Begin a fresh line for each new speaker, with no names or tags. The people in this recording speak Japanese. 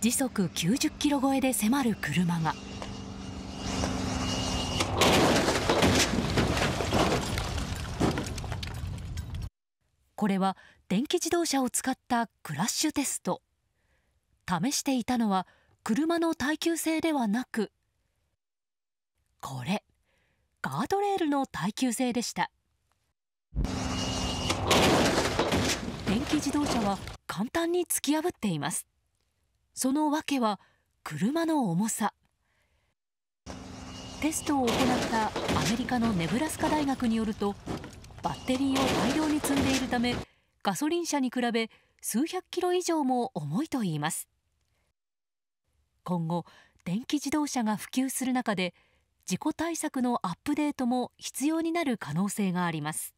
時速90キロ超えで迫る車が。これは電気自動車を使ったクラッシュテスト。試していたのは車の耐久性ではなく、これ、ガードレールの耐久性でした。電気自動車は簡単に突き破っています。その訳は、車の重さ。テストを行ったアメリカのネブラスカ大学によるとバッテリーを大量に積んでいるためガソリン車に比べ数百キロ以上も重いといいます今後電気自動車が普及する中で事故対策のアップデートも必要になる可能性があります